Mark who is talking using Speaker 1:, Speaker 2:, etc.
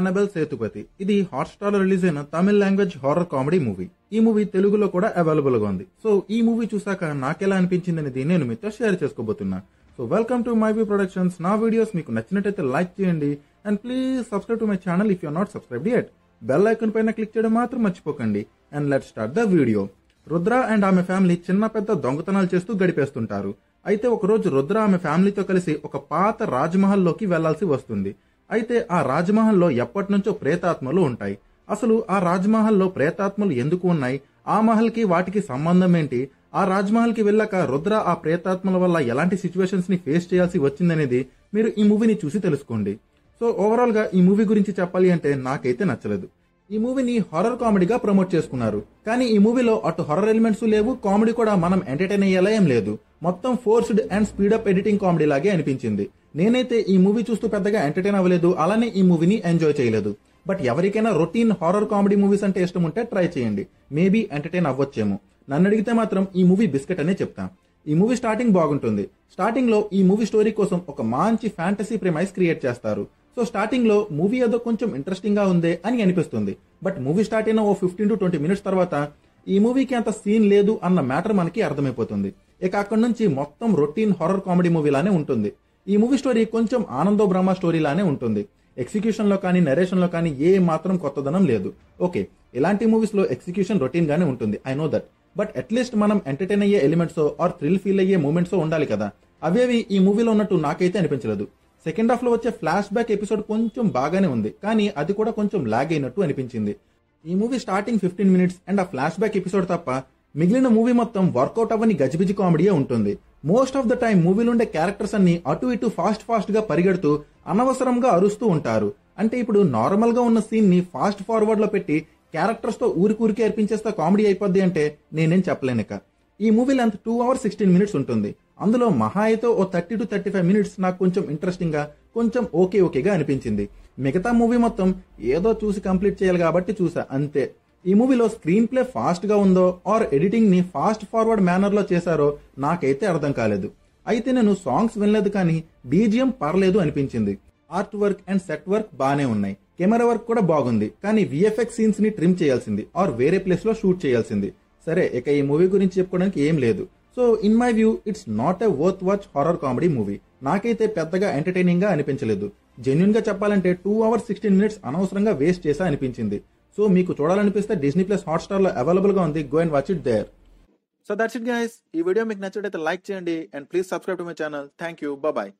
Speaker 1: Annabel Sethupathi ఇది Hotstar లో release అయిన Tamil language horror comedy movie ఈ మూవీ తెలుగులో కూడా అవైలబుల్ గా ఉంది సో ఈ మూవీ చూసాక నాకెలా అనేది నేను మీతో షేర్ చేసుకోబోతున్నా so welcome to my view productions నా వీడియోస్ మీకు నచ్చినట్టయితే లైక్ చేయండి and please subscribe to my channel if you not subscribe yet bell icon పైన క్లిక్ చేయడం మాత్రం మర్చిపోకండి and let start the video Rudra and ఆమె ఫ్యామిలీ చిన్న పెద్ద దొంగతనాలు చేస్తూ గడిపేస్తుంటారు అయితే ఒక రోజు రుద్ర ఆమె ఫ్యామిలీతో కలిసి ఒక పాత రాజ్మహల్లోకి వెళ్లాల్సి వస్తుంది అయితే ఆ రాజమహల్లో నుంచో ప్రేతాత్మలు ఉంటాయి అసలు ఆ రాజమహల్లో ప్రేతాత్మలు ఎందుకు ఉన్నాయి ఆ మహల్కి వాటికి సంబంధం ఏంటి ఆ రాజ్మహల్కి వెళ్ళాక రుద్ర ఆ ప్రేతాత్మల వల్ల ఎలాంటి ని ఫేస్ చేయాల్సి వచ్చిందనేది మీరు ఈ మూవీని చూసి తెలుసుకోండి సో ఓవరాల్గా ఈ మూవీ గురించి చెప్పాలి అంటే నాకైతే నచ్చలేదు ఈ మూవీని హారర్ కామెడీగా ప్రమోట్ చేసుకున్నారు కానీ ఈ మూవీలో అటు హారర్ ఎలిమెంట్స్ లేవు కామెడీ కూడా మనం ఎంటర్టైన్ అయ్యేలా ఏం లేదు మొత్తం forced and speed up editing comedy లాగే అనిపించింది నేనైతే ఈ మూవీ చూస్తూ పెద్దగా ఎంటర్టైన్ అవ్వలేదు అలానే ఈ మూవీని ఎంజాయ్ చేయలేదు బట్ ఎవరికైనా రొటీన్ హారర్ కామెడీ మూవీస్ అంటే ఇష్టం ఉంటే ట్రై చేయండి మేబీ ఎంటర్టైన్ అవ్వచ్చేమో నన్ను అడిగితే మాత్రం ఈ మూవీ బిస్కెట్ అనే చెప్తా ఈ మూవీ స్టార్టింగ్ బాగుంటుంది స్టార్టింగ్ లో ఈ మూవీ స్టోరీ కోసం ఒక మంచి ఫ్యాంటసీ ప్రిమైస్ క్రియేట్ చేస్తారు సో స్టార్టింగ్ లో మూవీ ఏదో కొంచెం ఇంట్రెస్టింగ్ గా ఉంది అని అనిపిస్తుంది బట్ మూవీ స్టార్ట్ అయిన ఓ ఫిఫ్టీన్ టు ట్వంటీ మినిట్స్ తర్వాత ఈ మూవీకి అంత సీన్ లేదు అన్న మ్యాటర్ మనకి అర్థమైపోతుంది ఇక అక్కడి నుంచి మొత్తం రొటీన్ హారర్ కామెడీ మూవీ లానే ఉంటుంది ఈ మూవీ స్టోరీ కొంచెం ఆనందో బ్రహ్మ స్టోరీలానే ఉంటుంది ఎగ్జిక్యూషన్లో కానీ నరేషన్లో కానీ ఏ మాత్రం కొత్తదనం లేదు ఓకే ఇలాంటి మూవీస్లో ఎగ్జిక్యూషన్ రొటీన్గానే ఉంటుంది I know that but at least మనం ఎంటర్టైన్ అయ్యే ఎలిమెంట్సో ఆర్ థ్రిల్ ఫీల్ అయ్యే మూమెంట్స్ ఉండాలి కదా అవేవి ఈ మూవీలో ఉన్నట్టు నాకైతే అనిపించలేదు సెకండ్ హాఫ్లో వచ్చే ఫ్లాష్ బ్యాక్ ఎపిసోడ్ కొంచెం బాగానే ఉంది కానీ అది కూడా కొంచెం లాగ్ అయినట్టు అనిపించింది ఈ movie starting fifteen minutes and ఆ ఫ్లాష్ బ్యాక్ ఎపిసోడ్ తప్ప మిగిలిన మూవీ మొత్తం వర్కౌట్ అవ్వని గజిబిజి కామెడీయే ఉంటుంది మోస్ట్ ఆఫ్ ద టైం మూవీలో ఉండే క్యారెక్టర్స్ అన్ని అటు ఇటు ఫాస్ట్ ఫాస్ట్ గా పరిగెడుతూ అనవసరంగా అరుస్తూ ఉంటారు అంటే ఇప్పుడు నార్మల్ గా ఉన్న సీన్ ని ఫాస్ట్ ఫార్వర్డ్ లో పెట్టి క్యారెక్టర్స్ తో ఊరికూరికి ఏర్పించేస్తే కామెడీ అయిపోద్ది అంటే నేనేం చెప్పలేనుక ఈ movie length two hours sixteen minutes ఉంటుంది అందులో మహాయతో ఓ thirty to thirty five minutes నాకు కొంచెం ఇంట్రెస్టింగ్ గా కొంచెం ఓకే ఓకేగా అనిపించింది మిగతా మూవీ మొత్తం ఏదో చూసి కంప్లీట్ చేయాలి కాబట్టి చూసా అంతే ఈ మూవీలో స్క్రీన్ ప్లే ఫాస్ట్గా ఉందో ఆర్ ఎడిటింగ్ని ఫాస్ట్ ఫార్వర్డ్ మేనర్లో చేశారో నాకైతే అర్థం కాలేదు అయితే నేను సాంగ్స్ వినలేదు కానీ బీజిఎం పర్లేదు అనిపించింది art work and set work బాగానే ఉన్నాయి కెమెరా వర్క్ కూడా బాగుంది కానీ విఎఫ్ఎక్స్ సీన్స్ ని ట్రిమ్ చేయాల్సింది ఆర్ వేరే ప్లేస్ లో షూట్ చేయాల్సింది సరే ఇక ఈ మూవీ గురించి చెప్పుకోవడానికి ఏం లేదు so in my view it's not a worth watch horror comedy movie నాకైతే పెద్దగా ఎంటర్టైనింగ్ గా అనిపించలేదు జెన్యున్ గా చెప్పాలంటే టూ అవర్స్ సిక్స్టీన్ మినిట్స్ అనవసరంగా వేస్ట్ చేసా అనిపించింది సో మీకు చూడాలనిపిస్తే డిస్నీ ప్లస్ అవైలబుల్ అవైలబుల్గా ఉంది go and watch it there so that's it guys ఈ వీడియో మీకు నచ్చినట్లయితే లైక్ చేయండి and please subscribe to my channel thank you bye